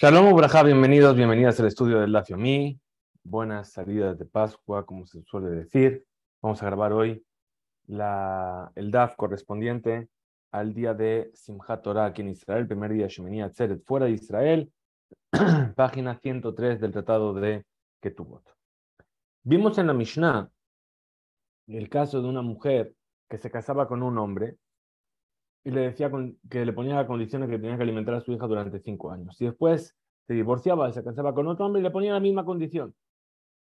Shalom Ubraja, bienvenidos, bienvenidas al estudio del Mi. Buenas salidas de Pascua, como se suele decir. Vamos a grabar hoy el DAF correspondiente al día de Simchat Torah aquí en Israel, primer día de Shemini Atzeret fuera de Israel, página 103 del Tratado de Ketubot. Vimos en la Mishnah el caso de una mujer que se casaba con un hombre y le decía que le ponía la condición de que tenía que alimentar a su hija durante cinco años. Y después se divorciaba, se casaba con otro hombre y le ponía la misma condición.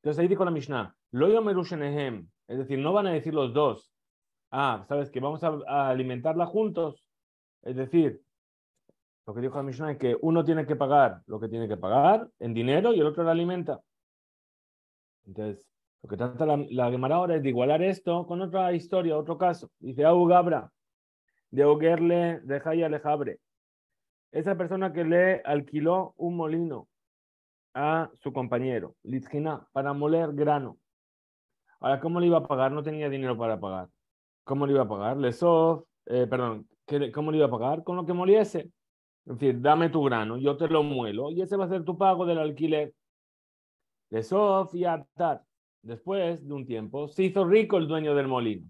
Entonces ahí dijo la Mishnah, es decir, no van a decir los dos, ah, sabes que vamos a, alimentarla juntos. Es decir, lo que dijo la Mishnah es que uno tiene que pagar lo que tiene que pagar en dinero y el otro la alimenta. Entonces, lo que trata la, la Gemara ahora es de igualar esto con otra historia, otro caso. Dice, Abu Gabra, de Oguerle de Jaya esa persona que le alquiló un molino a su compañero, Litgina para moler grano. Ahora, ¿cómo le iba a pagar? No tenía dinero para pagar. ¿Cómo le iba a pagar? Lesov, eh, perdón, ¿cómo le iba a pagar? Con lo que moliese. En fin, dame tu grano, yo te lo muelo y ese va a ser tu pago del alquiler. Lesov y Atar. Después de un tiempo, se hizo rico el dueño del molino.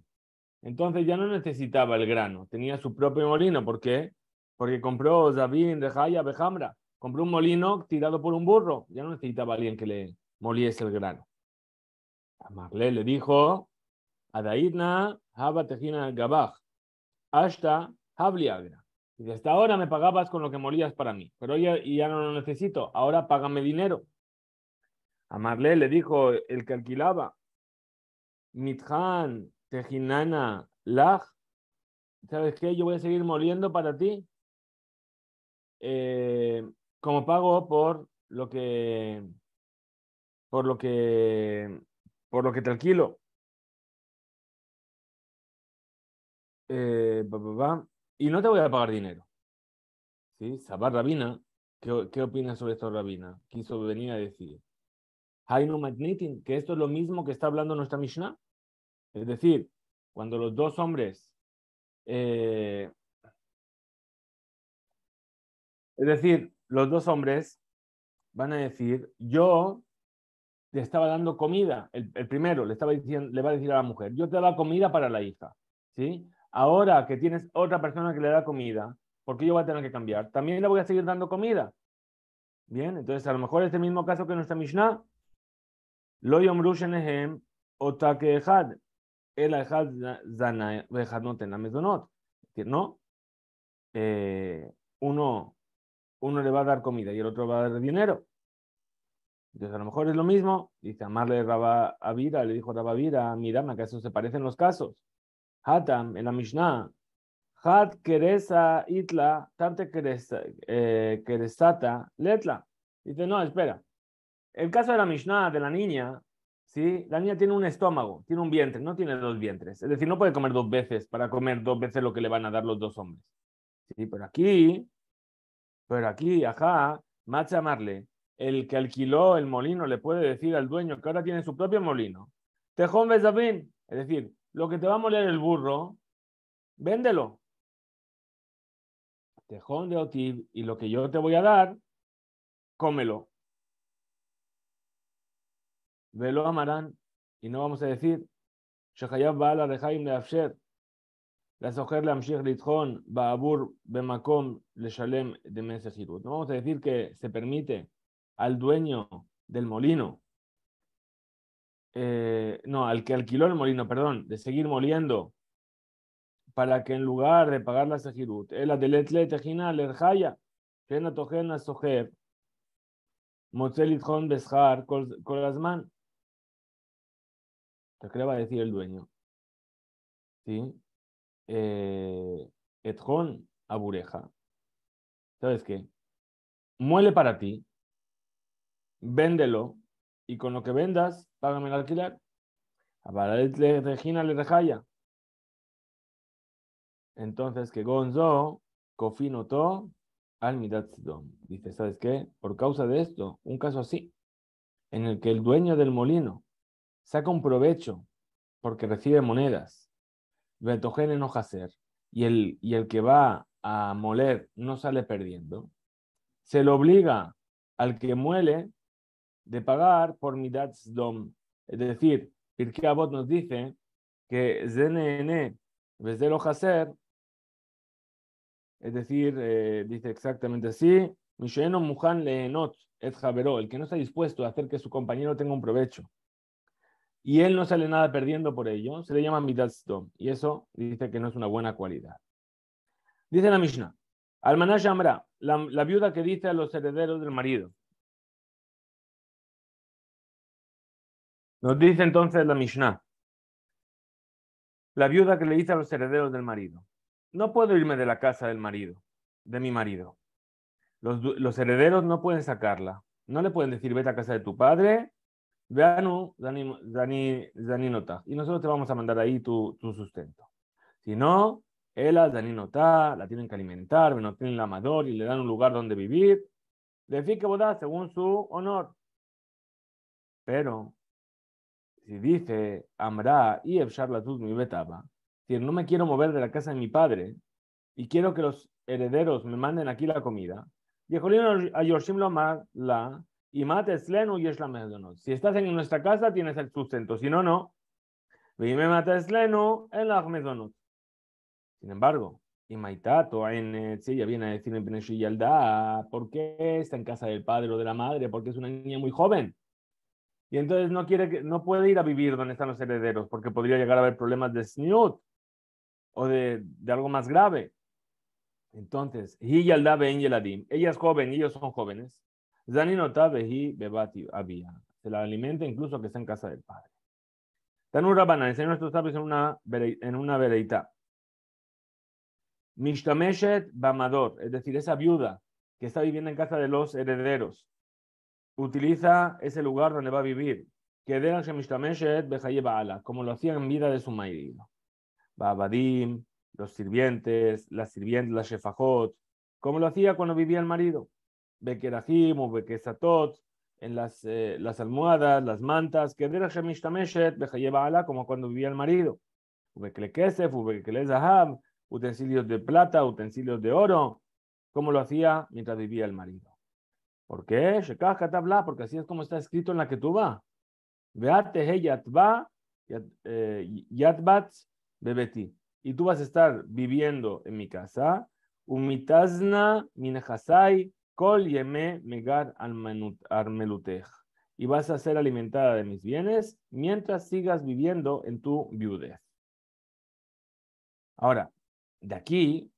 Entonces ya no necesitaba el grano, tenía su propio molino. ¿Por qué? Porque compró Zabín, Rejaya, Bejamra. Compró un molino tirado por un burro. Ya no necesitaba alguien que le moliese el grano. Amarle le dijo, Adaidna, Haba Tejina Gabaj, Ashta, Habliagra. Y hasta ahora me pagabas con lo que molías para mí, pero ya, ya no lo necesito. Ahora págame dinero. Amarle le dijo el que alquilaba, Mithan, Tejinana, Laj, ¿sabes qué? Yo voy a seguir moliendo para ti eh, como pago por lo que por lo que por lo que te alquilo. Eh, y no te voy a pagar dinero. ¿Sí? Sabar Rabina, ¿qué, opinas sobre esto Rabina? Quiso venir a decir. Hay no Magnitin, que esto es lo mismo que está hablando nuestra Mishnah. Es decir, cuando los dos hombres, eh, es decir, los dos hombres van a decir, yo te estaba dando comida, el, primero le, estaba diciendo, le va a decir a la mujer, yo te daba comida para la hija, ¿sí? Ahora que tienes otra persona que le da comida, porque yo voy a tener que cambiar, también le voy a seguir dando comida. Bien, entonces a lo mejor es este el mismo caso que nuestra Mishnah. Lo yom rushenehem otakehad el ¿no? Eh, uno, uno le va a dar comida y el otro va a dar dinero. Entonces, a lo mejor es lo mismo. Dice amarle a vida le dijo a Avira, mira, que eso se parecen los casos. Hatam, en la Mishnah, Hat Keresa Itla, Tante eh, Keresata Letla. Dice, no, espera. El caso de la Mishnah, de la niña, ¿sí? La niña tiene un estómago, tiene un vientre, no tiene dos vientres. Es decir, no puede comer dos veces para comer dos veces lo que le van a dar los dos hombres. Sí, pero aquí, pero aquí, ajá, Macha llamarle. el que alquiló el molino le puede decir al dueño que ahora tiene su propio molino. Tejón Bezabín, es decir, lo que te va a moler el burro, véndelo. Tejón de Otib, y lo que yo te voy a dar, cómelo y no vamos a decir, No vamos a decir que se permite al dueño del molino, eh, no, al que alquiló el molino, perdón, de seguir moliendo para que en lugar de pagar la sejirut, el ¿qué le va a decir el dueño? ¿Sí? Eh, abureja. ¿Sabes qué? Muele para ti, véndelo y con lo que vendas, págame el alquiler. de Regina le rejaya. Entonces, que Gonzo, Cofino To, Dice, ¿sabes qué? Por causa de esto, un caso así, en el que el dueño del molino saca un provecho porque recibe monedas. Betogen en Ojacer y el, y el que va a moler no sale perdiendo. Se lo obliga al que muele de pagar por Midats dom. Es decir, Pirkei abot nos dice que ZNN, desde el Ojacer, es decir, eh, dice exactamente así, Muhan el que no está dispuesto a hacer que su compañero tenga un provecho y él no sale nada perdiendo por ello, se le llama Midazdom. Y eso dice que no es una buena cualidad. Dice la Mishnah, Almaná Amra, la, viuda que dice a los herederos del marido. Nos dice entonces la Mishnah, la viuda que le dice a los herederos del marido, no puedo irme de la casa del marido, de mi marido. Los, los herederos no pueden sacarla, no le pueden decir vete a casa de tu padre Veanu, Dani, Dani, Nota. Y nosotros te vamos a mandar ahí tu, tu sustento. Si no, ella Dani Nota, la tienen que alimentar, no tienen la amador y le dan un lugar donde vivir. Le fique boda según su honor. Pero, si dice Amra y tú mi betaba, si no me quiero mover de la casa de mi padre y quiero que los herederos me manden aquí la comida, y a Yorshim Lomar la y mates lenu y es la Si estás en nuestra casa, tienes el sustento. Si no, no. Vime mates lenu en la Sin embargo, y Maitato, en, eh, si ella viene a decir en ¿por qué está en casa del padre o de la madre? Porque es una niña muy joven. Y entonces no, quiere que, no puede ir a vivir donde están los herederos, porque podría llegar a haber problemas de snut o de, algo más grave. Entonces, ella es joven, ellos son jóvenes y Bebati había. Se la alimenta incluso que está en casa del padre. Tanur Rabana, enseñó nuestros sabios en una, en una vereita. Mishtameshet Bamador, es decir, esa viuda que está viviendo en casa de los herederos, utiliza ese lugar donde va a vivir, que como lo hacía en vida de su marido. Babadim, los sirvientes, las sirvientes, la shefajot, como lo hacía cuando vivía el marido bekerajim o en las, eh, las almohadas, las mantas, que como cuando vivía el marido. Utensilios de plata, utensilios de oro, como lo hacía mientras vivía el marido. ¿Por qué? Porque así es como está escrito en la que tú vas. Y tú vas a estar viviendo en mi casa. Umitazna minehasai y Yeme Megar Armelutej. Y vas a ser alimentada de mis bienes mientras sigas viviendo en tu viudez. Ahora, de aquí,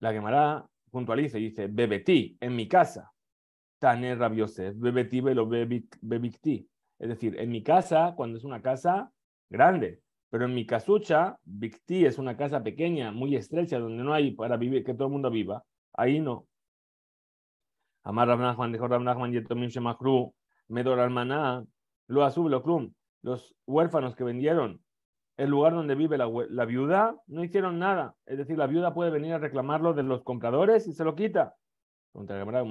la Gemara puntualiza y dice: ti en mi casa. Tane errabioses bebetí velo Es decir, en mi casa, cuando es una casa grande, pero en mi casucha, bicti, es una casa pequeña, muy estrecha, donde no hay para vivir, que todo el mundo viva, ahí no. Amar Rav dijo Rav Nachman, Yetomim Shemachru, Medor Almaná, Lo Loclum, Lo los huérfanos que vendieron el lugar donde vive la, viuda, no hicieron nada. Es decir, la viuda puede venir a reclamarlo de los compradores y se lo quita. Contra Gemara,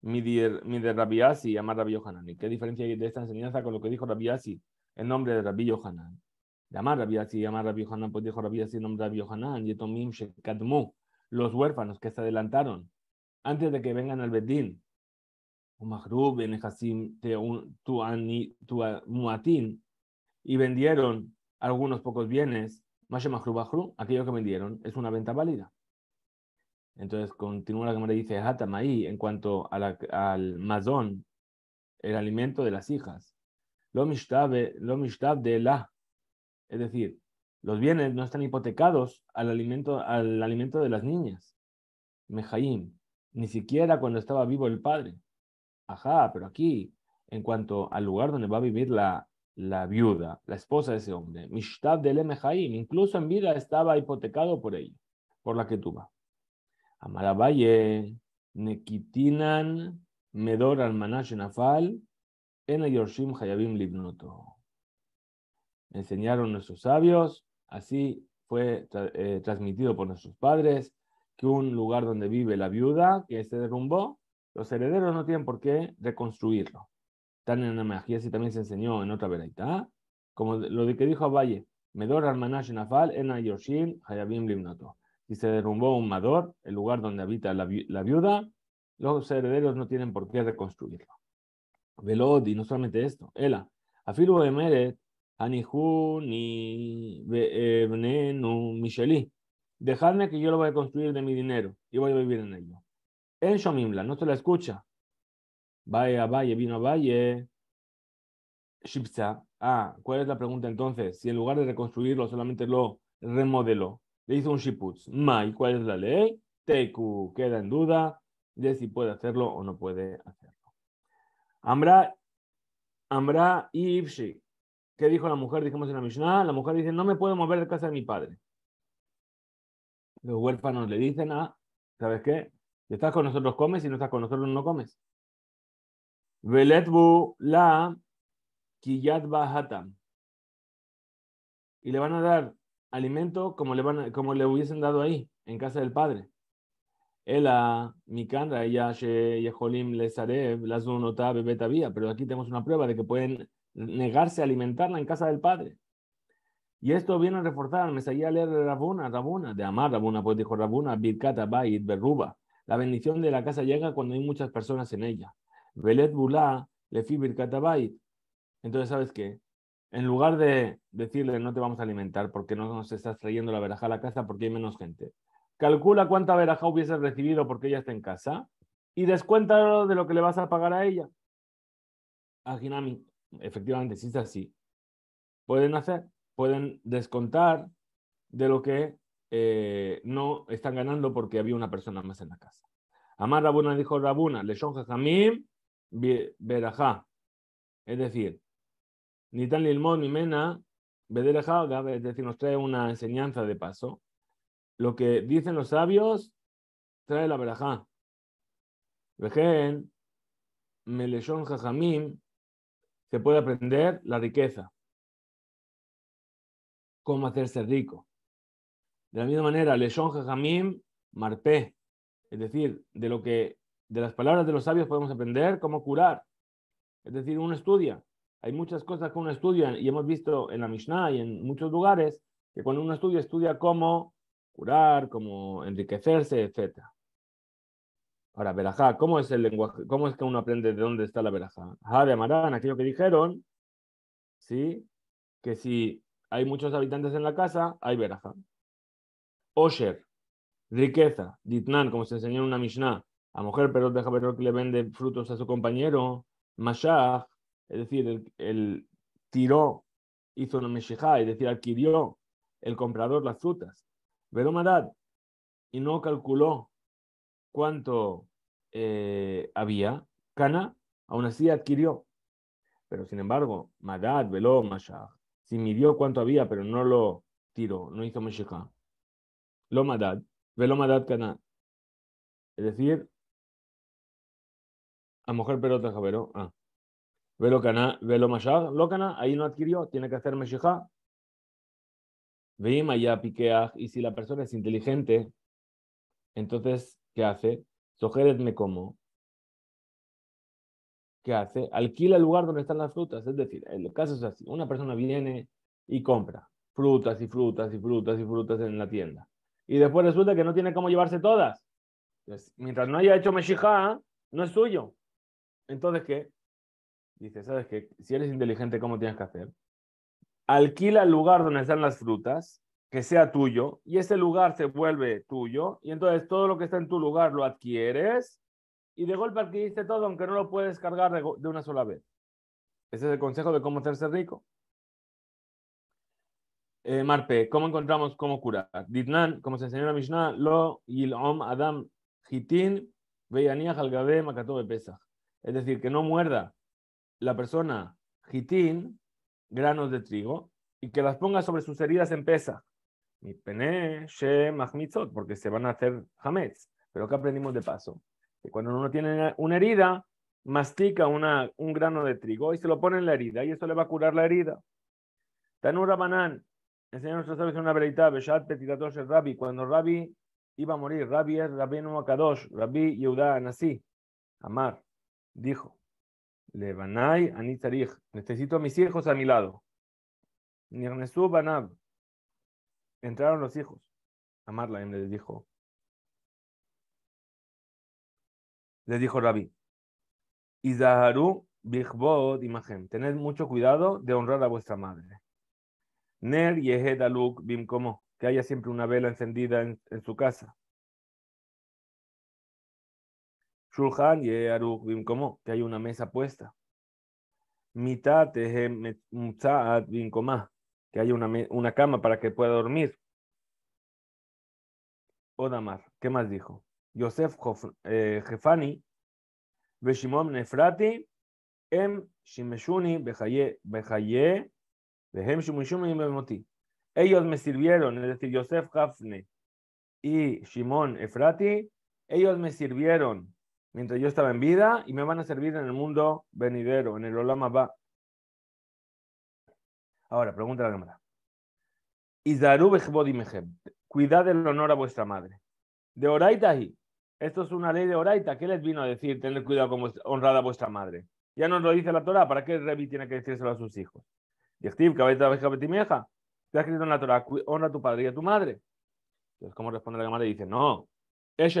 mi de Rabiasi, Amar Rabbi ¿Y qué diferencia hay de esta enseñanza con lo que dijo Rabiasi, el nombre de Rabbi Yohanan? Llamar Rabiasi, llamar Rabbi Yohanan, pues dijo Rabiasi en nombre de Rabbi Yohanan, Yetomim Shekadmu, los huérfanos que se adelantaron antes de que vengan al Bedín. Y vendieron algunos pocos bienes. Aquello que vendieron es una venta válida. Entonces continúa la cámara y dice, Hatamai, ah, en cuanto a al mazón, el alimento de las hijas. Lo mishtab de la. Es decir, los bienes no están hipotecados al alimento, al alimento de las niñas. Mejaim, ni siquiera cuando estaba vivo el padre. Ajá, pero aquí, en cuanto al lugar donde va a vivir la, la viuda, la esposa de ese hombre, Mishtab del jaim incluso en vida estaba hipotecado por ella, por la que tuvo Amaravalle, Nekitinan, Medor Nafal, Ena Yorshim Hayabim Libnoto. Enseñaron nuestros sabios, así fue eh, transmitido por nuestros padres, que un lugar donde vive la viuda que se derrumbó, los herederos no tienen por qué reconstruirlo. Tan en magia, así también se enseñó en otra veraita, ¿ah? como lo de que dijo Valle Medor Armanash Nafal en Ayoshin Hayabim Limnato. Si se derrumbó un Mador, el lugar donde habita la, viuda, los herederos no tienen por qué reconstruirlo. Velod, y no solamente esto, Ela, Afilu anihu ni Benenu micheli, Dejadme que yo lo voy a construir de mi dinero y voy a vivir en ello. En Shomimla, no se la escucha. Vaya, vaya, vino, vaya. Shipsa. Ah, ¿cuál es la pregunta entonces? Si en lugar de reconstruirlo, solamente lo remodeló. Le hizo un shiputz. Ma, cuál es la ley? Teiku Queda en duda de si puede hacerlo o no puede hacerlo. Ambra, Ambra y ¿Qué dijo la mujer? Dijimos en la Mishnah. La mujer dice, no me puedo mover de casa de mi padre. Los huérfanos le dicen a, ah, ¿sabes qué? Si estás con nosotros comes, si no estás con nosotros no comes. la Y le van a dar alimento como le, van como le hubiesen dado ahí, en casa del padre. Ela, Mikanda, Yashe, Yeholim, Lazunota, vía Pero aquí tenemos una prueba de que pueden negarse a alimentarla en casa del padre. Y esto viene a reforzar, me salía a leer Rabuna, Rabuna, de Amar Rabuna, pues dijo Rabuna, Birkata, Bait, Berruba. La bendición de la casa llega cuando hay muchas personas en ella. Velet bula Lefi Birkata, Entonces, ¿sabes qué? En lugar de decirle no te vamos a alimentar porque no nos estás trayendo la veraja a la casa porque hay menos gente, calcula cuánta veraja hubieses recibido porque ella está en casa y descuéntalo de lo que le vas a pagar a ella. A ah, efectivamente, si es así, pueden hacer pueden descontar de lo que eh, no están ganando porque había una persona más en la casa. Amar Rabuna dijo Rabuna, Leshon Jajamim, Berajá. Es decir, ni tan Lilmón ni Mena, es decir, nos trae una enseñanza de paso. Lo que dicen los sabios trae la Berajá. Vejen, Meleshon Jajamim, se puede aprender la riqueza cómo hacerse rico. De la misma manera, Leshon Jajamim marpe, es decir, de, lo que, de las palabras de los sabios podemos aprender cómo curar. Es decir, uno estudia. Hay muchas cosas que uno estudia y hemos visto en la Mishnah y en muchos lugares que cuando uno estudia, estudia cómo curar, cómo enriquecerse, etc. Ahora, verajá, ¿cómo es el lenguaje? ¿Cómo es que uno aprende de dónde está la verajá? Ah, de Amarán, aquello que dijeron, ¿sí? Que si hay muchos habitantes en la casa, hay veraja. Osher, riqueza, ditnan, como se enseñó en una Mishnah, a mujer pero deja ver que le vende frutos a su compañero, mashach, es decir, el, tiró, hizo una meshijá, es decir, adquirió el comprador las frutas. marad y no calculó cuánto eh, había, Cana, aún así adquirió. Pero sin embargo, Madad, Veló, Mashach, si midió cuánto había, pero no lo tiró, no hizo Meshika. Lo madad, ve madad cana. Es decir, a mujer pelota javero. Ah. Ve lo cana, ve lo lo ahí no adquirió, tiene que hacer Meshika. Veima ya piqueaj, y si la persona es inteligente, entonces, ¿qué hace? Sojeret cómo. como, ¿qué hace, alquila el lugar donde están las frutas. Es decir, el caso es así. Una persona viene y compra frutas y frutas y frutas y frutas en la tienda. Y después resulta que no tiene cómo llevarse todas. mientras no haya hecho meshijá, no es suyo. Entonces, ¿qué? Dice, ¿sabes qué? Si eres inteligente, ¿cómo tienes que hacer? Alquila el lugar donde están las frutas, que sea tuyo, y ese lugar se vuelve tuyo, y entonces todo lo que está en tu lugar lo adquieres y de golpe adquiriste todo, aunque no lo puedes cargar de, una sola vez. Ese es el consejo de cómo hacerse rico. Eh, Marpe, ¿cómo encontramos cómo curar? Ditnan, como se enseñó en la Mishnah, lo yil'om adam hitin al Es decir, que no muerda la persona hitin granos de trigo y que las ponga sobre sus heridas en pesa. Mi pene, she, porque se van a hacer jamez. Pero ¿qué aprendimos de paso? cuando uno tiene una herida, mastica un grano de trigo y se lo pone en la herida y eso le va a curar la herida. Tanura Banán, enseña nuestros sabios una breita. Beshat Petitatos el Rabbi, cuando Rabbi iba a morir, Rabbi es Rabbi Numakadosh, Rabbi Yehuda Anasí, Amar, dijo, Lebanai anitzarich. necesito a mis hijos a mi lado. Nirnesu Banab, entraron los hijos. Amarla le dijo, le dijo Rabí, Izaharu bigbod imagen, tened mucho cuidado de honrar a vuestra madre. Ner yehed aluk bimkomo, que haya siempre una vela encendida en, su casa. shulhan yeharuk bimkomo, que haya una mesa puesta. Mitat mutzaat bimkoma, que haya una, una cama para que pueda dormir. Odamar, ¿qué más dijo? Yosef eh, Jefani, Beshimon Nefrati, Em Shimeshuni, Behem Ellos me sirvieron, es decir, Yosef Jafne y Shimon Efrati, ellos me sirvieron mientras yo estaba en vida y me van a servir en el mundo venidero, en el Olama Ba. Ahora, pregunta la cámara. Cuidad el honor a vuestra madre. De y esto es una ley de Oraita. ¿Qué les vino a decir? Tener cuidado como honrada a vuestra madre. Ya nos lo dice la Torah. ¿Para qué Revi tiene que decírselo a sus hijos? Y de cabeza vieja. Te ha escrito en la Torah, honra a tu padre y a tu madre. Entonces, ¿cómo responde la madre? Dice, no. Es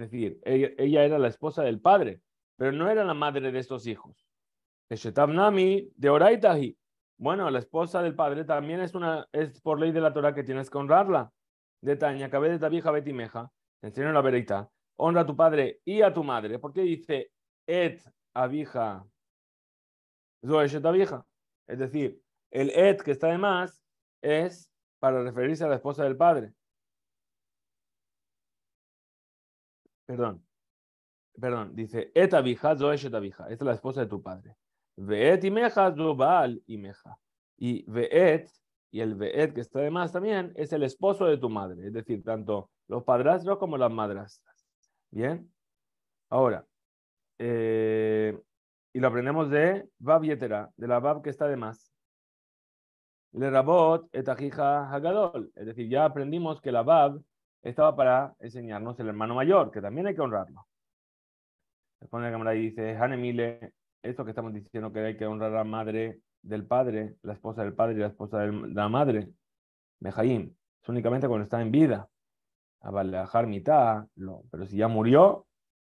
decir, ella, era la esposa del padre, pero no era la madre de estos hijos. Nami de Oraita. Bueno, la esposa del padre también es una es por ley de la Torah que tienes que honrarla. de cabeza vieja betimeja. Te enseñó la verita, honra a tu padre y a tu madre. ¿Por qué dice et abija? Zoeshet abija. Es decir, el et que está de más es para referirse a la esposa del padre. Perdón. Perdón, dice, et abija, zoeshet abija. Esta es la esposa de tu padre. ve y meja, zobal y meja. Y ve veet y el Be'et, que está de más también, es el esposo de tu madre, es decir, tanto los padrastros como las madrastras. Bien. Ahora, eh, y lo aprendemos de Bab Yetera, de la Bab que está de más. Le Rabot etajija Hagadol. Es decir, ya aprendimos que la Bab estaba para enseñarnos el hermano mayor, que también hay que honrarlo. pone la cámara y dice, Hanemile, esto que estamos diciendo que hay que honrar a la madre, del padre, la esposa del padre y la esposa de la madre, Mejaim, es únicamente cuando está en vida. Abalajar mitad, pero si ya murió,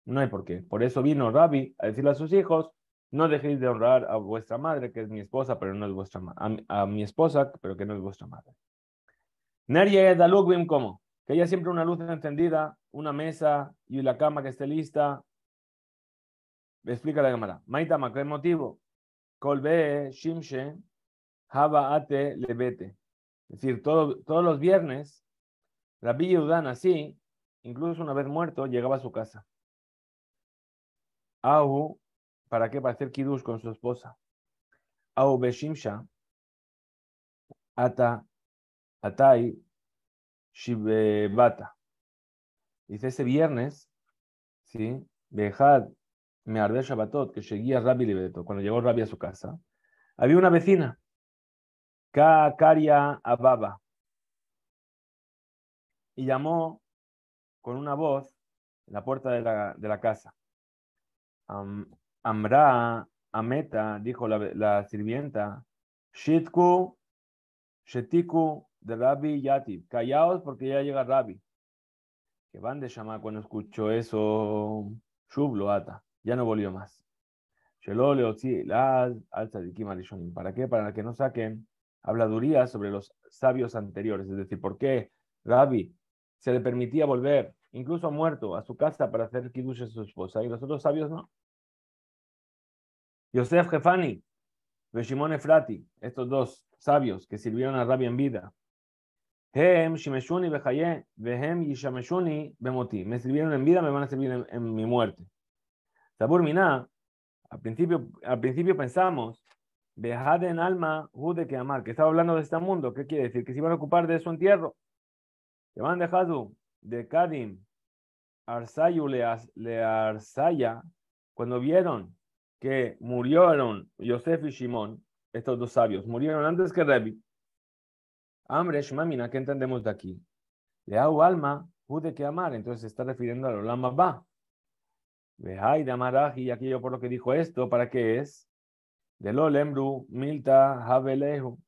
no hay por qué. Por eso vino Rabbi a decirle a sus hijos, no dejéis de honrar a vuestra madre, que es mi esposa, pero no es vuestra a, a mi esposa, pero que no es vuestra madre. Nerye Dalugbim, como Que haya siempre una luz encendida, una mesa y la cama que esté lista. Explica la cámara. Maitama, ¿qué motivo? Colbe Shimshe Ate Lebete. Es decir, todos los viernes, Rabbi Yehudan así, incluso una vez muerto, llegaba a su casa. Au, ¿para qué? Para hacer kiddush con su esposa. Au Beshimsha Ata Atai Shibebata. Eh, Dice ese viernes, ¿sí? Dejad me el Shabbatot, que seguía Rabbi Libeto, cuando llegó Rabbi a su casa, había una vecina, Karia Ababa, y llamó con una voz en la puerta de la, casa. Amra, Ameta, dijo la, sirvienta, Shitku, Shetiku de Rabbi Yati. callaos porque ya llega Rabbi. Que van de llamar cuando escucho eso, ata. Ya no volvió más. ¿Para qué? Para que no saquen habladurías sobre los sabios anteriores. Es decir, ¿por qué Rabbi se le permitía volver, incluso muerto, a su casa para hacer kiddush a su esposa y los otros sabios no? Yosef Jefani, Shimon Frati, estos dos sabios que sirvieron a Rabbi en vida. Me sirvieron en vida, me van a servir en mi muerte. Sabur al principio, al principio pensamos, dejad en alma Jude que amar, que estaba hablando de este mundo, ¿qué quiere decir? Que se iban a ocupar de su entierro. Que van dejado de Kadim, Arsayu le Arsaya, cuando vieron que murieron Yosef y Shimon, estos dos sabios, murieron antes que Rebi. Hambre, Shmamina, ¿qué entendemos de aquí? Le hago alma, Jude que amar, entonces se está refiriendo los los Ba, Ve de yo y aquello por lo que dijo esto, ¿para qué es? De lo milta,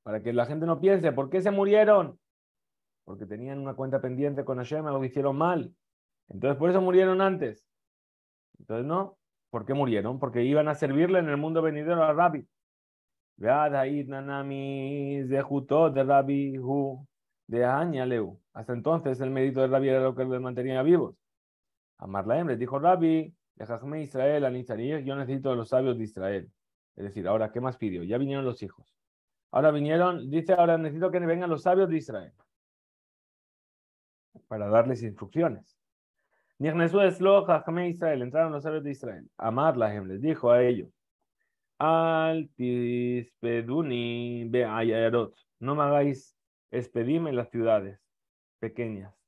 para que la gente no piense, ¿por qué se murieron? Porque tenían una cuenta pendiente con Hashem, lo hicieron mal. Entonces por eso murieron antes. Entonces no, ¿por qué murieron? Porque iban a servirle en el mundo venidero a Rabbi. Nanami de Rabbi Hu de leu Hasta entonces el mérito de Rabbi era lo que los mantenía vivos. la hembra, dijo Rabbi, Israel, yo necesito a los sabios de Israel. Es decir, ahora, ¿qué más pidió? Ya vinieron los hijos. Ahora vinieron, dice, ahora necesito que vengan los sabios de Israel para darles instrucciones. Israel, entraron los sabios de Israel. Amar les dijo a ellos. Al tispeduni beayarot, no me hagáis expedirme en las ciudades pequeñas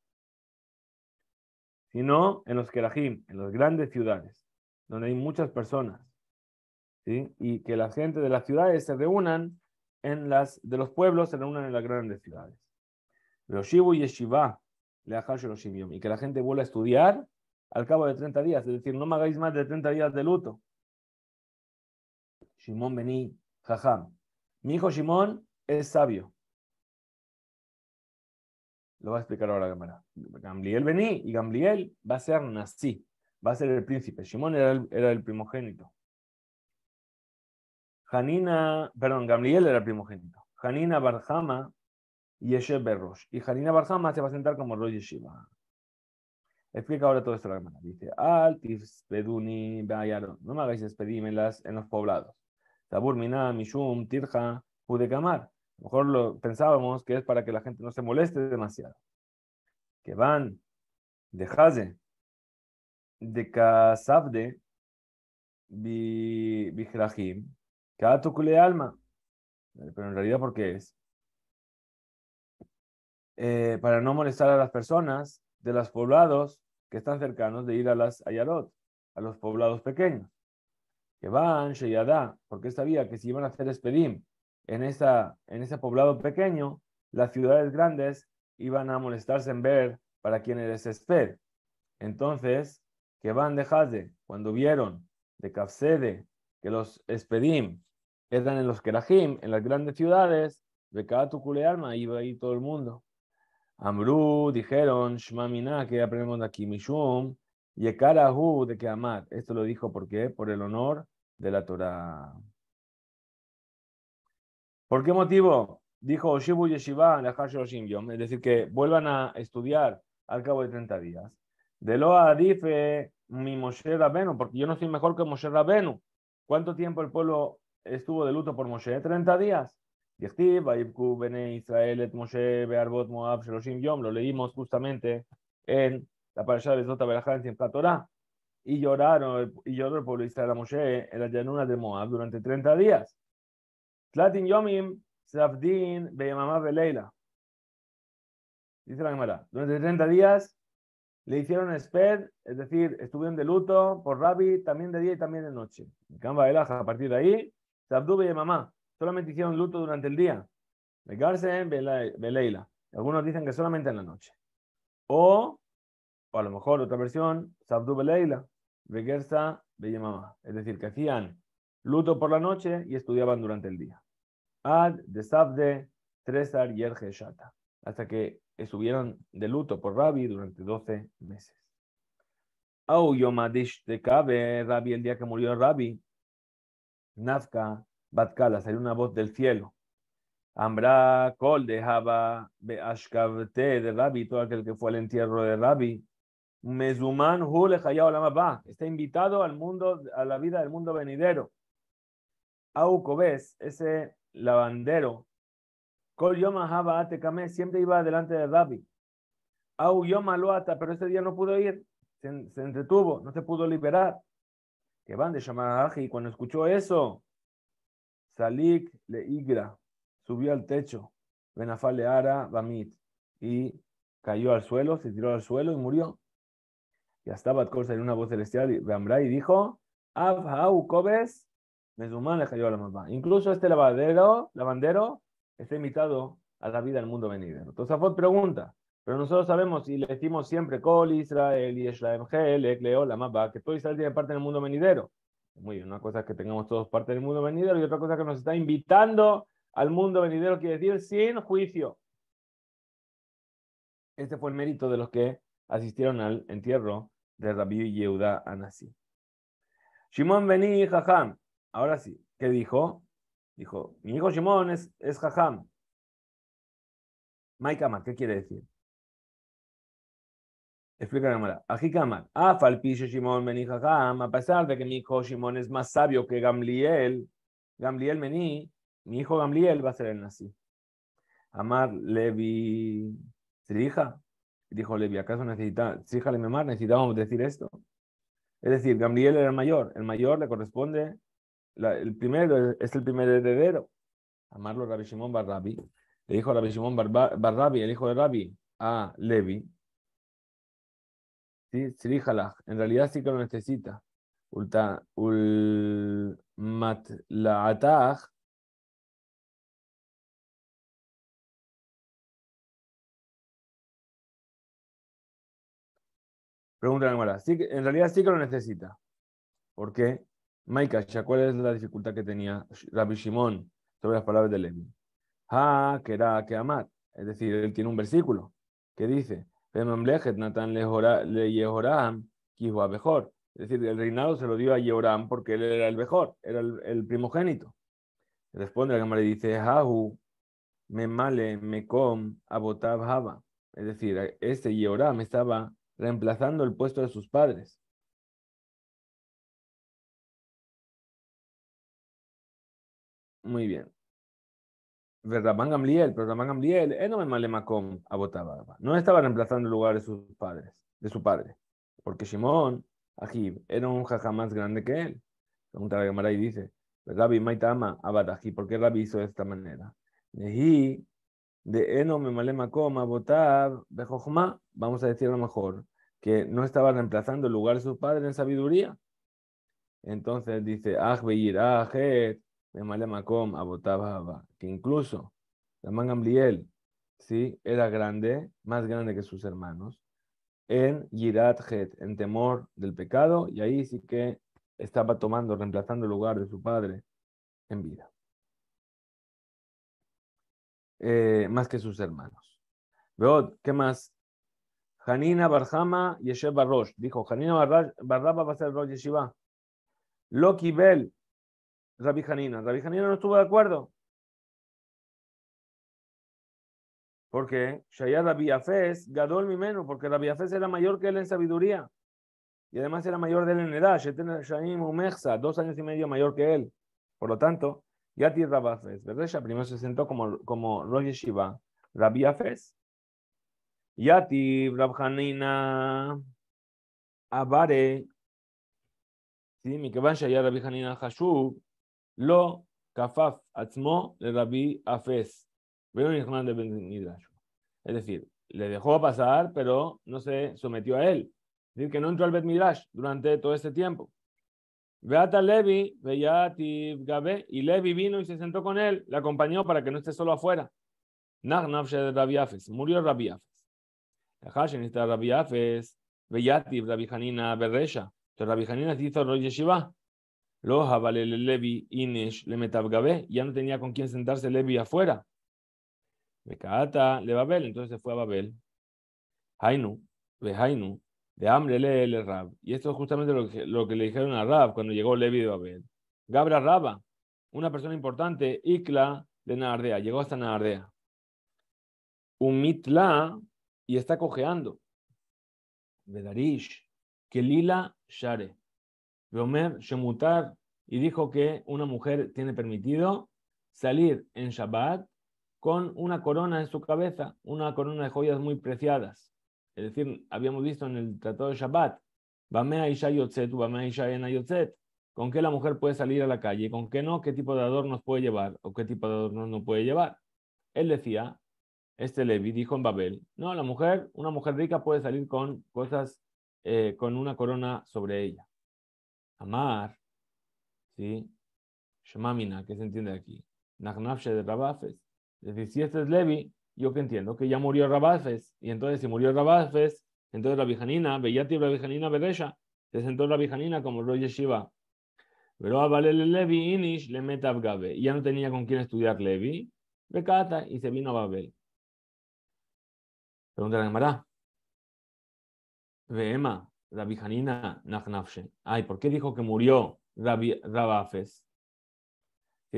sino en los Kerajim, en las grandes ciudades, donde hay muchas personas. Y que la gente de las ciudades se reúnan en las, de los pueblos se reúnan en las grandes ciudades. y que la gente vuelva a estudiar al cabo de 30 días, es decir, no me hagáis más de 30 días de luto. Shimon Bení Jajam. Mi hijo Shimon es sabio. Lo va a explicar ahora Gamara. Gamliel vení y Gamliel va a ser nací, va a ser el príncipe. Simón era el, era el primogénito. Hanina, perdón, Gamliel era el primogénito. Hanina Barjama y Yesheb Y Hanina Barjama se va a sentar como Roy Yeshiva. Explica ahora todo esto la hermana. Dice, beduni, ba'yar No me hagáis despedímelas en los poblados. Tabur mina Mishum, Tirja, Pudekamar mejor lo pensábamos que es para que la gente no se moleste demasiado. Que van de Haze, de Kasabde, Bijrahim, cule Alma. Eh, pero en realidad, ¿por qué es? Eh, para no molestar a las personas de los poblados que están cercanos de ir a las Ayarot, a los poblados pequeños. Que van, Sheyadá, porque sabía que si iban a hacer Espedim en, esa, en ese poblado pequeño, las ciudades grandes iban a molestarse en ver para quién les exped Entonces, que van de Hazde, cuando vieron de Kafsede que los Espedim eran en los Kerajim, en las grandes ciudades, de cada tu Alma iba ahí todo el mundo. Amru dijeron, Shmamina, que aprendemos de aquí, Mishum, hu de amar Esto lo dijo porque por el honor de la Torah. ¿Por qué motivo? Dijo Oshibu Yeshiva en la sin Yom, es decir, que vuelvan a estudiar al cabo de 30 días. De lo mi Moshe Rabenu, porque yo no soy mejor que Moshe Rabenu. ¿Cuánto tiempo el pueblo estuvo de luto por Moshe? 30 días. Y Israel et Moab Moshe Lo leímos justamente en la parasha de Zota en Torah. Y lloraron, y lloró el pueblo de Israel a Moshe en las llanuras de Moab durante 30 días. Tlatin Yomim, Safdin, Beyamamá leila. Dice la Gemara. Durante 30 días le hicieron sped, es decir, estuvieron de luto por Rabbi, también de día y también de noche. Gamba a partir de ahí, Safdú mamá Solamente hicieron luto durante el día. be Beleila. Algunos dicen que solamente en la noche. O, o a lo mejor otra versión, Safdú Beleila, Begersa Beyamamá. Es decir, que hacían luto por la noche y estudiaban durante el día ad Sabde, tresar shata hasta que estuvieron de luto por Rabbi durante 12 meses. Au yomadish de cabe Rabbi, el día que murió Rabbi, nazca Batkala, salió una voz del cielo. Ambra Kol dejaba Beashkavte de Rabbi, todo aquel que fue al entierro de Rabbi. Mezuman Hule ba está invitado al mundo, a la vida del mundo venidero. Au Cobes, ese lavandero, Kol Atekame siempre iba delante de David, Au pero ese día no pudo ir, se, entretuvo, no se pudo liberar. Que van de Shamaraji, cuando escuchó eso, Salik le igra, subió al techo, Benafale Ara Bamit, y cayó al suelo, se tiró al suelo y murió. Y estaba Batkor salió una voz celestial y y dijo, Abhau Kobes le cayó la mamá. Incluso este lavadero, lavandero está invitado a la vida del mundo venidero. Tosafot pregunta, pero nosotros sabemos y le decimos siempre, Col Israel, Yeshlaem Gel, Ecleo, la mamá, que todo Israel tiene parte del mundo venidero. Muy bien, una cosa es que tengamos todos parte del mundo venidero y otra cosa que nos está invitando al mundo venidero, quiere decir sin juicio. Este fue el mérito de los que asistieron al entierro de Rabbi Yehuda Anasi. Shimon Beni Jajam, Ahora sí, ¿qué dijo? Dijo, mi hijo Shimon es, es jajam. ¿qué quiere decir? Explícame Ajikamar, ah, Shimon meni jajam, a pesar de que mi hijo Shimon es más sabio que Gamliel, Gamliel meni, mi hijo Gamliel va a ser el nazi. Amar Levi, hija. dijo Levi, ¿acaso necesita, le necesitábamos decir esto? Es decir, Gamliel era el mayor, el mayor le corresponde la, el primero es el primer heredero. Amarlo Rabbi Shimon Barrabi. Le dijo Rabbi Shimon Barrabi, el hijo de Rabbi, a Levi. ¿Sí? En realidad sí que lo necesita. Ulta, ul, mat, la ataj, Pregunta la Sí, en realidad sí que lo necesita. ¿Por qué? Maika, ¿cuál es la dificultad que tenía Rabbi Shimon sobre las palabras de Lem? Ha, ah, era que amar. Es decir, él tiene un versículo que dice, Natan le Yehoram, a mejor. Es decir, el reinado se lo dio a Yehoram porque él era el mejor, era el, primogénito. Responde la cámara y dice, Hahu, me male, me com, Es decir, este Yehoram estaba reemplazando el puesto de sus padres. Muy bien. Verdad, Gamliel, pero Rabban Gamliel, él no me No estaba reemplazando el lugar de sus padres, de su padre. Porque Shimon, Ajib, era un jaja más grande que él. Pregunta la Gemara y dice, verdad Maitama Abadaji, ¿por qué Rabbi hizo de esta manera? Nehi, de Eno me male a decir vamos a lo mejor, que no estaba reemplazando el lugar de su padre en sabiduría. Entonces dice, Ajbeir, Ajet, a abotaba que incluso Ramán Gamliel, ¿sí? Era grande, más grande que sus hermanos, en Yirat en temor del pecado, y ahí sí que estaba tomando, reemplazando el lugar de su padre en vida. Eh, más que sus hermanos. Veod, ¿qué más? Hanina Barjama Yeshe Barrosh. Dijo, Hanina Barraba va a ser Rosh Yeshiva. Loki Bel, Rabbi Hanina. Rabbi no estuvo de acuerdo. Porque Shaya Rabbi Afes, Gadol mi menos, porque Rabbi Afes era mayor que él en sabiduría. Y además era mayor de él en edad. dos años y medio mayor que él. Por lo tanto, Yati Rabbi ¿verdad? Ya primero se sentó como, como Shiva. Yeshiva, Rabbi Afes. Yati Rabbi Abare, Sí, va lo kafaf עצמו לרבי אפס, ולא Es decir, le dejó pasar, pero no se sometió a él. Es decir, que no entró al Bet Midrash durante todo este tiempo. Beata Levi, Beyati Gabe, y Levi vino y se sentó con él, le acompañó para que no esté solo afuera. de Rabbi murió Rabbi Afes. está Rabbi Afes, Beyati Rabbi Hanina Beresha. Entonces Rabbi Hanina se hizo Roy Yeshiva. Loja, vale, Levi, Inish, le gabé ya no tenía con quién sentarse Levi afuera. Becaata, le Babel, entonces se fue a Babel. Hainu, ve Hainu, de hambre le, le Rab. Y esto es justamente lo que, lo que le dijeron a Rab cuando llegó Levi de Babel. Gabra Raba, una persona importante, Ikla de Naardea, llegó hasta Naardea. Umitla, y está cojeando. bedarish Kelila Share y dijo que una mujer tiene permitido salir en Shabbat con una corona en su cabeza, una corona de joyas muy preciadas. Es decir, habíamos visto en el Tratado de Shabbat, con qué la mujer puede salir a la calle, con qué no, qué tipo de nos puede llevar o qué tipo de adornos no puede llevar. Él decía, este Levi dijo en Babel, no, la mujer, una mujer rica puede salir con cosas, eh, con una corona sobre ella. Amar, ¿sí? Shemamina, ¿qué se entiende aquí? Nagnafshe de Rabafes. decir, si este es Levi, yo que entiendo que ya murió Rabafes, y entonces si murió Rabafes, entonces la Vijanina, Beyati Rabijanina Beresha, se sentó la Vijanina como Roy Yeshiva. Pero a ah, Levi Inish le meta Ya no tenía con quién estudiar Levi, Becata, y se vino a Babel. Pregunta la Gemara. Vema, Rabbi Hanina Ay, ¿por qué dijo que murió Rabbi, Rabafes?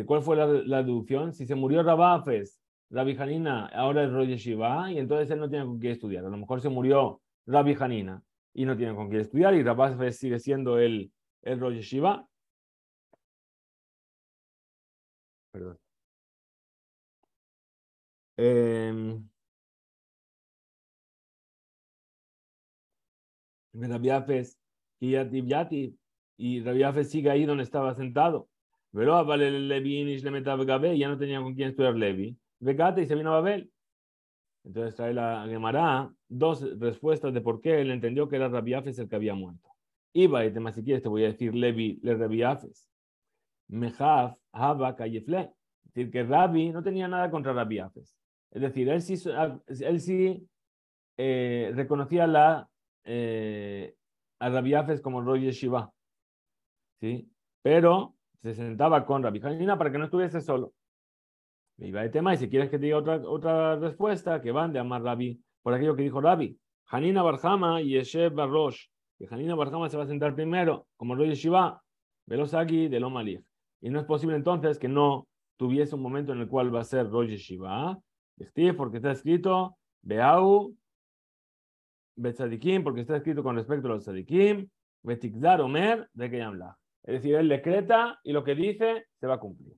¿Cuál fue la, deducción? Si se murió Rabafes, Rabbi ahora es Roger Shiva y entonces él no tiene con qué estudiar. A lo mejor se murió Rabbi y no tiene con quién estudiar, y Rabafes sigue siendo el, el Shiva. Perdón. Em, Rabiafes, y Rabiafes sigue ahí donde estaba sentado. Pero ah, vale Levi ya no tenía con quién estudiar Levi. Vegate y se vino a Babel. Entonces trae la Gemara dos respuestas de por qué él entendió que era Rabiafes el que había muerto. Iba y demás, si quieres te voy a decir Levi, le Rabiafes. Mejaf, Haba, Callefle. Es decir, que Rabi no tenía nada contra Rabiafes. Es decir, él sí, él sí eh, reconocía la eh, a Rabbi como Roy Shiva, ¿sí? Pero se sentaba con Rabbi Hanina para que no estuviese solo. Me iba de tema y si quieres que te diga otra, otra respuesta, que van de amar Rabbi, por aquello que dijo Rabbi, Hanina Barjama y Yeshev Barrosh, que Hanina Barjama se va a sentar primero como Roy Shiva, Velozaki de Lief. Y no es posible entonces que no tuviese un momento en el cual va a ser Roy Shiva, porque está escrito, Beau Betzadikim, porque está escrito con respecto a los Sadikim, Betikdar Omer, de que habla Es decir, él decreta y lo que dice se va a cumplir.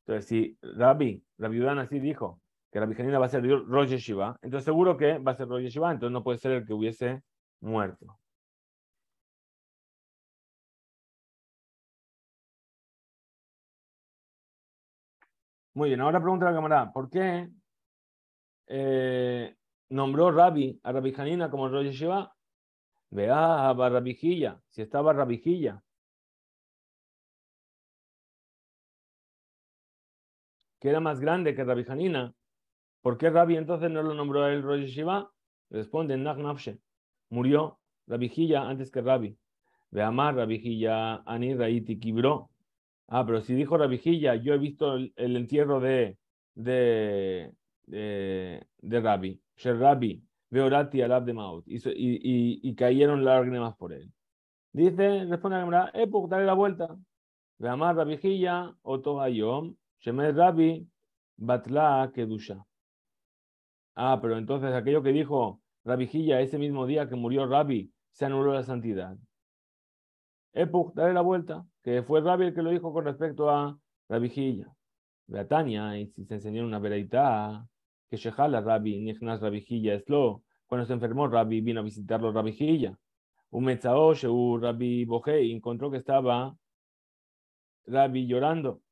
Entonces, si Rabbi, Rabbi así dijo, que la Janina va a ser Roger entonces seguro que va a ser Roger entonces no puede ser el que hubiese muerto. Muy bien, ahora pregunta la cámara, ¿por qué eh, nombró Rabbi a Rabbi como el Rosh Yeshiva, vea a Barrabijilla, si estaba Rabijilla que era más grande que Rabbi Hanina, ¿por qué Rabbi entonces no lo nombró el Rosh Yeshiva? Responde Nach murió Rabbi antes que Rabbi. Ve amar Rabbi Ani Raiti Kibro. Ah, pero si dijo Rabbi yo he visto el, el entierro de, de, de de Rabbi, Shel Rabbi, Veorati Alab de Maut, y, y, y, cayeron lágrimas por él. Dice, responde la cámara, eh, pues, dale la vuelta. Oto Ayom, Shemed Rabbi, Batla Kedusha. Ah, pero entonces aquello que dijo Rabijilla ese mismo día que murió Rabbi, se anuló la santidad. Epuch, eh, pues, dale la vuelta, que fue Rabbi el que lo dijo con respecto a Rabijilla. Beatania, y si se enseñó una veredita, que Shehala Rabbi Rabbi Rabijilla Eslo, cuando se enfermó Rabbi vino a visitarlo Rabijilla. Un metzao Rabbi Bojei encontró que estaba Rabbi llorando.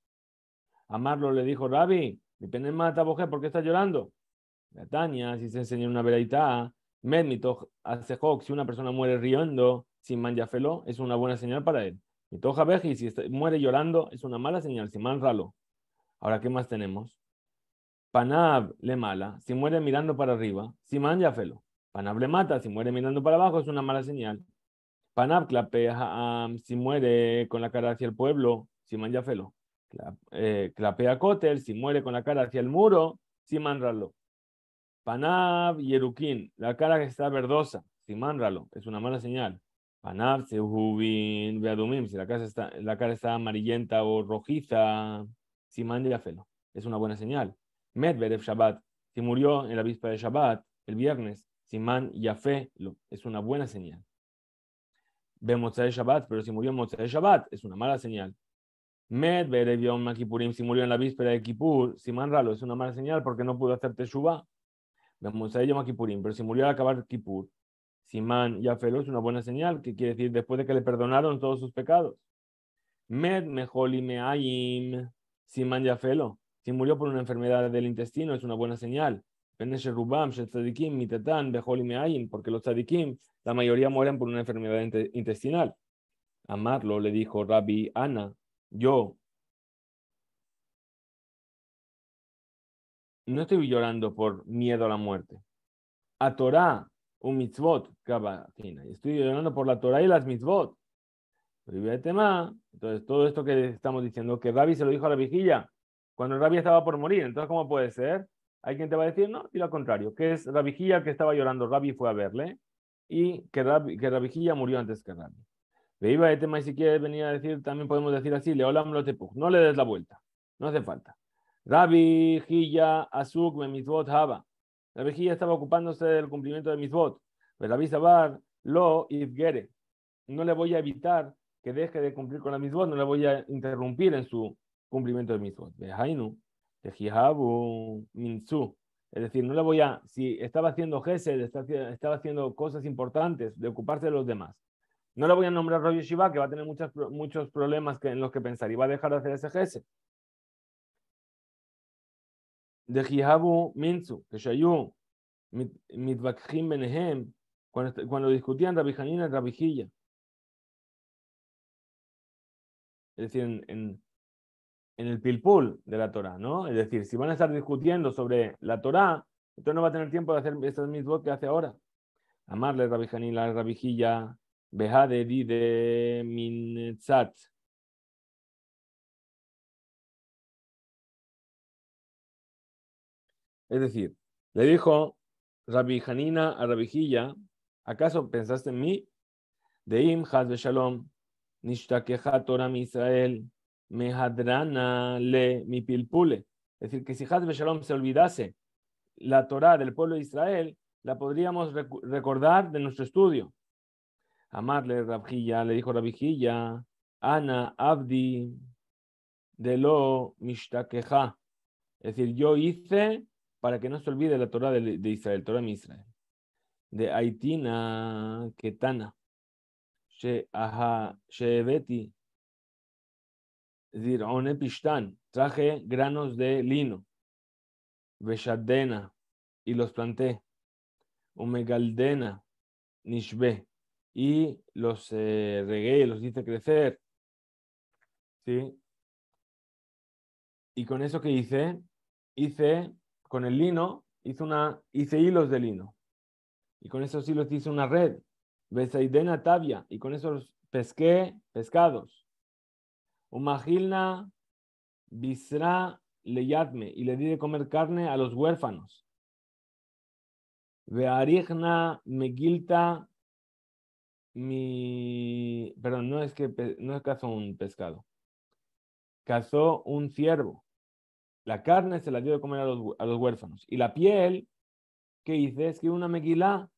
Amarlo le dijo, Rabbi, mi pene mata Bojei, ¿por qué está llorando? La Tania, si se enseña una veraita, hace Asejok, si una persona muere riendo, sin felo es una buena señal para él. Mitoja Beji, si muere llorando, es una mala señal, sin ralo. Ahora, ¿qué más tenemos? Panab le mala, si muere mirando para arriba, si Simán felo. Panab le mata, si muere mirando para abajo, es una mala señal. Panab clapea, si muere con la cara hacia el pueblo, Simán felo. Eh, clapea Cotel, si muere con la cara hacia el muro, Simán Ralo. Panab Yerukin, la cara que está verdosa, Simán Ralo, es una mala señal. Panab Sehubin Beadumim, si la cara está, la cara está amarillenta o rojiza, Simán felo, es una buena señal. Berev Shabbat, si murió en la víspera de Shabbat, el viernes, Simán Yafé es una buena señal. Ve Motzai Shabbat, pero si murió en Shabat Shabbat, es una mala señal. Medvedev Yom Kippurim, si murió en la víspera de Kippur, Simán Ralo, es una mala señal porque no pudo hacer Teshuvah. Ve Motzai Yom pero si murió al acabar Kippur, Simán Yafelo es una buena señal, que quiere decir después de que le perdonaron todos sus pecados. Med me Meayim, Simán Yafelo, si murió por una enfermedad del intestino, es una buena señal. Porque los tzadikim, la mayoría mueren por una enfermedad intestinal. Amarlo le dijo Rabbi Ana, yo no estoy llorando por miedo a la muerte. A Torah, un mitzvot, estoy llorando por la Torah y las mitzvot. Entonces, todo esto que estamos diciendo, que Rabbi se lo dijo a la vigilia cuando Rabia estaba por morir. Entonces, ¿cómo puede ser? Hay quien te va a decir, no, y lo contrario, que es Rabijía que estaba llorando, Rabbi fue a verle y que, Rab, que murió antes que Rabbi. Le iba a tema y si quiere venir a decir, también podemos decir así, Le los lo tepuk, no le des la vuelta, no hace falta. Rabbi Azuk me misbot haba. Rabbi estaba ocupándose del cumplimiento de misbot. Pero pues Rabbi Sabar lo ifgere. No le voy a evitar que deje de cumplir con la misbot. no le voy a interrumpir en su cumplimiento de mitzvot. de tejihabu, minzu. Es decir, no le voy a, si estaba haciendo gese, estaba haciendo cosas importantes de ocuparse de los demás, no le voy a nombrar Rabbi Shiva, que va a tener muchos problemas en los que pensar y va a dejar de hacer ese De jihabu minzu, shayu mitvakhim benehem, cuando, discutían Rabbi Hanina y Es decir, en en el pilpul de la Torah, ¿no? Es decir, si van a estar discutiendo sobre la Torah, entonces no va a tener tiempo de hacer estas mismas que hace ahora. Amarle a rabijilla, bejade di de minzat. Es decir, le dijo Rabijanina a Rabijilla, ¿acaso pensaste en mí? De Im Shalom, Nishtakeja Torah Israel, me hadrana le mi pilpule. Es decir, que si Hazbe Shalom se olvidase la Torah del pueblo de Israel, la podríamos recordar de nuestro estudio. Amarle Rabjilla, le dijo Rabjilla, Ana Abdi de lo mishtakeja. Es decir, yo hice para que no se olvide la Torah de, Israel, Torah de Israel. De Aitina Ketana, sheveti es decir, traje granos de lino, beshadena, y los planté, Omegaldena nishbe, y los eh, regué, los hice crecer. ¿Sí? Y con eso que hice, hice, con el lino, hice, una, hice hilos de lino. Y con esos hilos hice una red. Besaidena tabia. Y con eso pesqué pescados bisra leyatme, y le di de comer carne a los huérfanos. Vearigna megilta mi. Perdón, no es que no es cazó un pescado. Cazó un ciervo. La carne se la dio de comer a los, huérfanos. Y la piel, que hice? Es que una meguila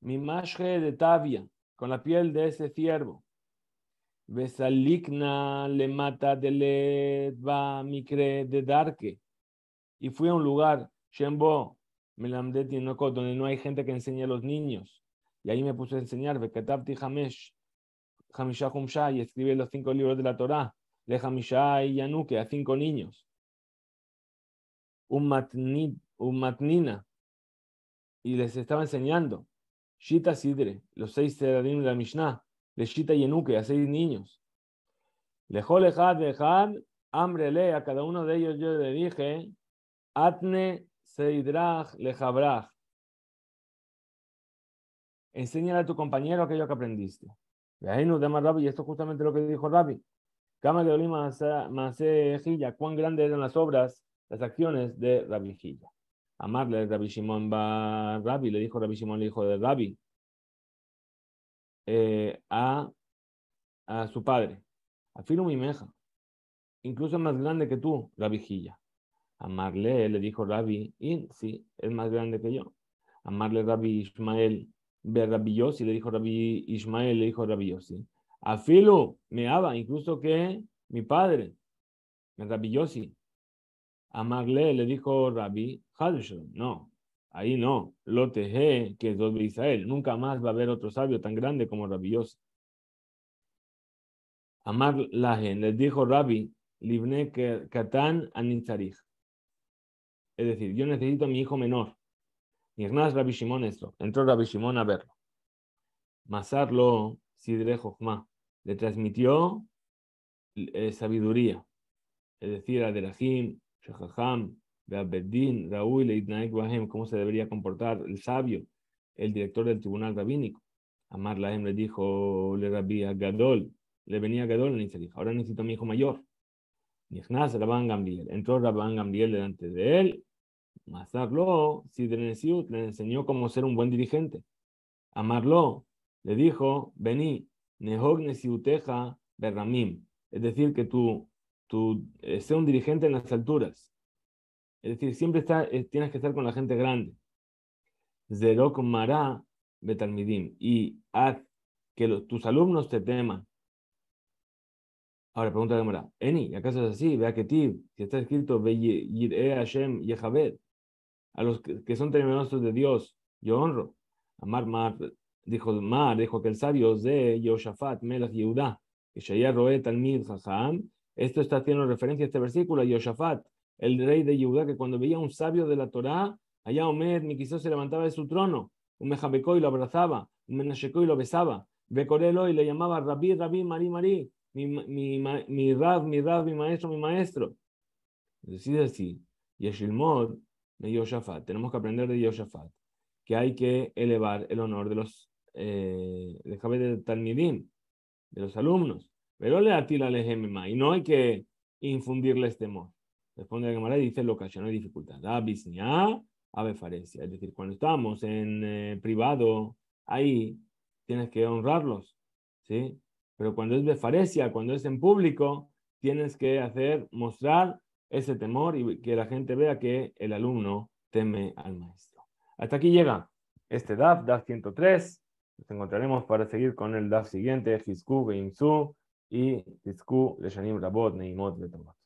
mi mashe de tavia, con la piel de ese ciervo besalikna le mata de va mikre de darke. Y fui a un lugar, Shembo, donde no hay gente que enseñe a los niños. Y ahí me puse a enseñar, Bekatabti Hamesh, Hamisha Humsha, y escribí los cinco libros de la Torá. de Hamisha y Yanuke, a cinco niños. Un matnina, y les estaba enseñando. Shita Sidre, los seis seradim de la Mishnah y Yenuke, a seis niños. Lejolejad, hambre le, a cada uno de ellos yo le dije, Atne Seidrach Lejabrach. Enséñale a tu compañero aquello que aprendiste. Y ahí y esto es justamente lo que dijo Rabbi. Cama de Olima Masejilla, cuán grandes eran las obras, las acciones de Rabbi Gilla. Amarle Rabbi Shimon Rabbi, le dijo Rabbi Shimon, el hijo de Rabbi, eh, a, a, su padre. Afirmo mi meja, incluso más grande que tú, la vigilla. Amarle, le dijo Rabbi, y sí, es más grande que yo. Amarle Rabbi Ismael, ve Rabbi le dijo Rabbi Ismael, le dijo Rabbi a Afilo me aba, incluso que mi padre, Rabbi Yossi. Amarle, le dijo Rabbi Hadushon, no, Ahí no. Lo teje, que es dos de Israel. Nunca más va a haber otro sabio tan grande como rabioso. Amar gente, les dijo Rabbi, Libne Katan anincharich. Es decir, yo necesito a mi hijo menor. más Rabbi Shimon esto. Entró Rabbi Shimon a verlo. Masarlo Sidre Le transmitió eh, sabiduría. Es decir, a Derahim, Raúl Bahem, cómo se debería comportar el sabio, el director del tribunal rabínico. Amar le dijo, le a Gadol, le venía Gadol le dice: dijo, ahora necesito a mi hijo mayor. Rabán Gambiel. entró Rabban Gambiel delante de él, Mazarlo, Sidrenesiut, le enseñó cómo ser un buen dirigente. Amarlo, le dijo, vení, Nehog Berramim, es decir, que tú, tú eh, sé un dirigente en las alturas. Es decir, siempre está, eh, tienes que estar con la gente grande. Zerok Mará Betalmidim. Y haz que tus alumnos te teman. Ahora pregunta de Mará. Eni, ¿acaso es así? Vea que tib, si está escrito Hashem Yehabed. A los que, son temerosos de Dios, yo honro. Amar Mar, dijo Mar, dijo que el sabio de Yoshafat Melach Yehuda que Shayar Roet Talmid Esto está haciendo referencia a este versículo, a Yoshafat, el rey de Judá que cuando veía a un sabio de la Torá, allá Omer, ni quiso se levantaba de su trono, un y lo abrazaba, un y lo besaba, Becorelo y le llamaba Rabí, Rabí, Marí, Marí, mi, mi, mi Rab, mi Rab, mi maestro, mi maestro. Decide así, Yeshilmor de Yoshafat, tenemos que aprender de Yoshafat, que hay que elevar el honor de los eh, de Talmidim, de los alumnos. Pero le atila y no hay que este temor. Responde la Gemara y dice, lo ocasiona dificultad. Abisnia, abefarencia. Es decir, cuando estamos en eh, privado, ahí tienes que honrarlos, ¿sí? Pero cuando es befarecia, cuando es en público, tienes que hacer, mostrar ese temor y que la gente vea que el alumno teme al maestro. Hasta aquí llega este DAF, DAF 103. Nos encontraremos para seguir con el DAF siguiente, Hizku Geimsu y Hizku Leshanim Rabot Neimot Betomot.